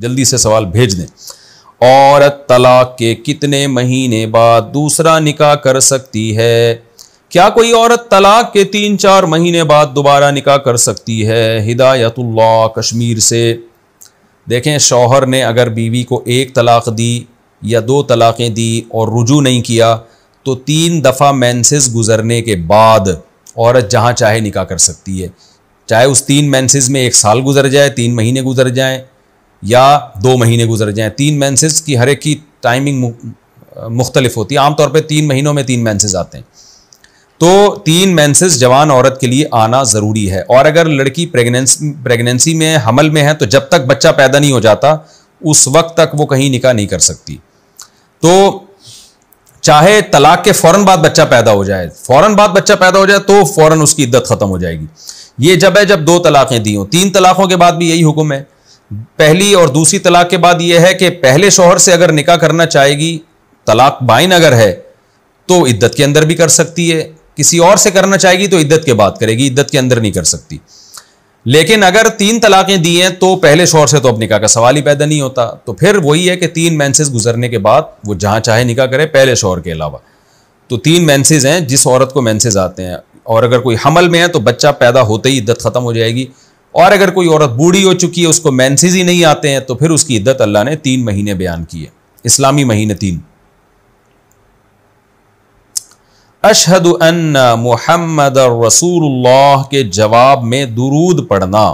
जल्दी से सवाल भेज दें औरत तलाक के कितने महीने बाद दूसरा निकाह कर सकती है क्या कोई औरत तलाक के तीन चार महीने बाद दोबारा निकाह कर सकती है हिदायतुल्ला कश्मीर से देखें शौहर ने अगर बीवी को एक तलाक दी या दो तलाक़ें दी और रुजू नहीं किया तो तीन दफ़ा मैंसेस गुजरने के बाद औरत जहाँ चाहे निकाह कर सकती है चाहे उस तीन मैंसेस में एक साल गुजर जाए तीन महीने गुजर जाएँ या दो महीने गुजर जाएं तीन मैंसेज की हर एक की टाइमिंग मुख्तलिफ होती है आमतौर पर तीन महीनों में तीन मैंसेज आते हैं तो तीन मैंसेज जवान औरत के लिए आना ज़रूरी है और अगर लड़की प्रेगनेंसी प्रेगनेंसी में हमल में है तो जब तक बच्चा पैदा नहीं हो जाता उस वक्त तक वो कहीं निकाह नहीं कर सकती तो चाहे तलाक के फ़ौरन बाद बच्चा पैदा हो जाए फ़ौरन बाद बच्चा पैदा हो जाए तो फ़ौरन उसकी इद्दत ख़त्म हो जाएगी ये जब है जब दो तलाक़ें दी हों तीन तलाक़ों के बाद भी यही हुक्म है पहली और दूसरी तलाक के बाद यह है कि पहले शोहर से अगर निकाह करना चाहेगी तलाक बाइन अगर है तो इद्दत के अंदर भी कर सकती है किसी और से करना चाहेगी तो इद्दत के बाद करेगी इद्दत के अंदर नहीं कर सकती लेकिन अगर तीन तलाकें दी हैं तो पहले शोर से तो अब निकाह का सवाल ही पैदा नहीं होता तो फिर वही है कि तीन मैंसेज गुजरने के बाद वो जहाँ चाहे निकाह करे पहले शोर के अलावा तो तीन मैंसेज हैं जिस औरत को मैंसेज आते हैं और अगर कोई हमल में है तो बच्चा पैदा होते ही इद्दत ख़त्म हो जाएगी और अगर कोई औरत बूढ़ी हो चुकी है उसको मैंसिस ही नहीं आते हैं तो फिर उसकी इद्दत अल्लाह ने तीन महीने बयान की है इस्लामी महीने तीन अशहद अन मोहम्मद रसूल के जवाब में दुरूद पढ़ना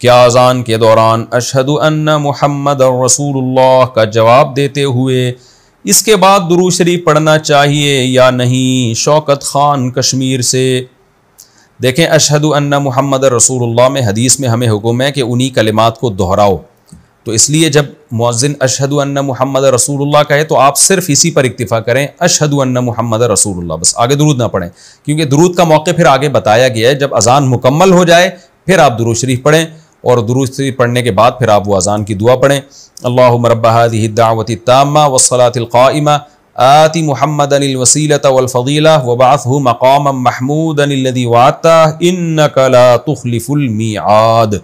क्या अजान के दौरान अशहद अन मोहम्मद रसूल का जवाब देते हुए इसके बाद दुरू शरीफ पढ़ना चाहिए या नहीं शौकत खान कश्मीर से देखें अशहद अन्ना मोहम्मद रसूल में हदीस में हमें हुक्म है कि उन्हीं कलिमात को दोहराओ तो इसलिए जब मुआजिन अशहद अन्ना मोहम्मद रसूल कहे तो आप सिर्फ इसी पर इक्तफ़ा करें अशहद अन्ना मोहम्मद रसूल बस आगे दरूद ना पढ़ें क्योंकि दरूद का मौके फिर आगे बताया गया है जब अजान मुकम्मल हो जाए फिर आप दुरू शरीफ पढ़ें और दुरूद शरीफ पढ़ने के बाद फिर आप वो अजान की दुआ पढ़ें अल्लाह मरबा दावती तामा वसलातिलक़ामा आति मोहम्मद अनिलवसीलत वलफ़ीला वबात हो मकाम महमूद अनिलदी वाता इन कला तुखलिफुलमियाद